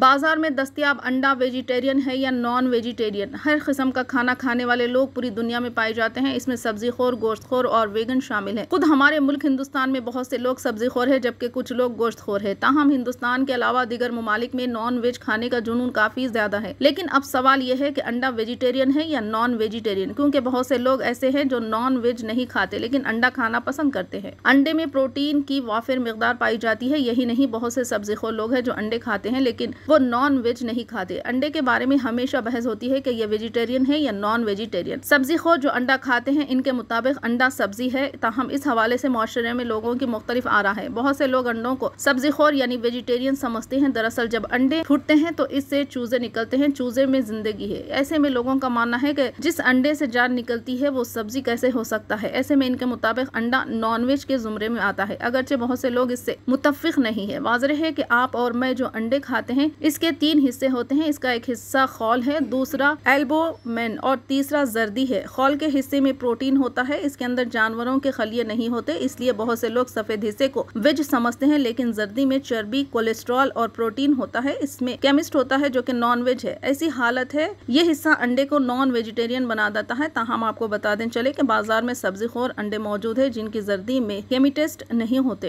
बाज़ार में दस्तियाब अंडा वेजिटेरियन है या नॉन वेजिटेरियन हर किस्म का खाना खाने वाले लोग पूरी दुनिया में पाए जाते हैं इसमें सब्जी खोर गोश्त खोर और वेगन शामिल है खुद हमारे मुल्क हिंदुस्तान में बहुत से लोग सब्जी खोर है जबकि कुछ लोग गोश्त खोर है ताहम हिंदुस्तान के अलावा दिगर ममालिक में नॉन वेज खाने का जुनून काफ़ी ज़्यादा है लेकिन अब सवाल यह है की अंडा वेजिटेरियन है या नॉन वेजिटेरियन क्योंकि बहुत से लोग ऐसे है जो नॉन वेज नहीं खाते लेकिन अंडा खाना पसंद करते हैं अंडे में प्रोटीन की वाफिर मकदार पाई जाती है यही नहीं बहुत से सब्जी खोर लोग है जो अंडे खाते हैं लेकिन वो नॉन वेज नहीं खाते अंडे के बारे में हमेशा बहस होती है कि ये वेजिटेरियन है या नॉन वेजिटेरियन सब्जी खो जो अंडा खाते हैं इनके मुताबिक अंडा सब्जी है तहम इस हवाले से माशरे में लोगों की मुख्तलिफ रहा है बहुत से लोग अंडों को सब्जी खोर यानी वेजिटेरियन समझते हैं दरअसल जब अंडे फूटते हैं तो इससे चूजे निकलते हैं चूजे में जिंदगी है ऐसे में लोगों का मानना है कि जिस अंडे से जान निकलती है वो सब्जी कैसे हो सकता है ऐसे में इनके मुताबिक अंडा नॉनवेज के जुमरे में आता है अगरचे बहुत से लोग इससे मुतफिक नहीं है वाजरे है कि आप और मैं जो अंडे खाते हैं इसके तीन हिस्से होते हैं इसका एक हिस्सा खौल है दूसरा एल्बोमेन और तीसरा जर्दी है खौल के हिस्से में प्रोटीन होता है इसके अंदर जानवरों के खलिए नहीं होते इसलिए बहुत से लोग सफेद हिस्से को वेज समझते हैं लेकिन जर्दी में चर्बी कोलेस्ट्रॉल और प्रोटीन होता है इसमें केमिस्ट होता है जो की नॉन वेज है ऐसी हालत है ये हिस्सा अंडे को नॉन वेजिटेरियन बना देता है ताहम आपको बता दें चले की बाजार में सब्जी खोर अंडे मौजूद है जिनकी जर्दी में केमिटेस्ट नहीं होते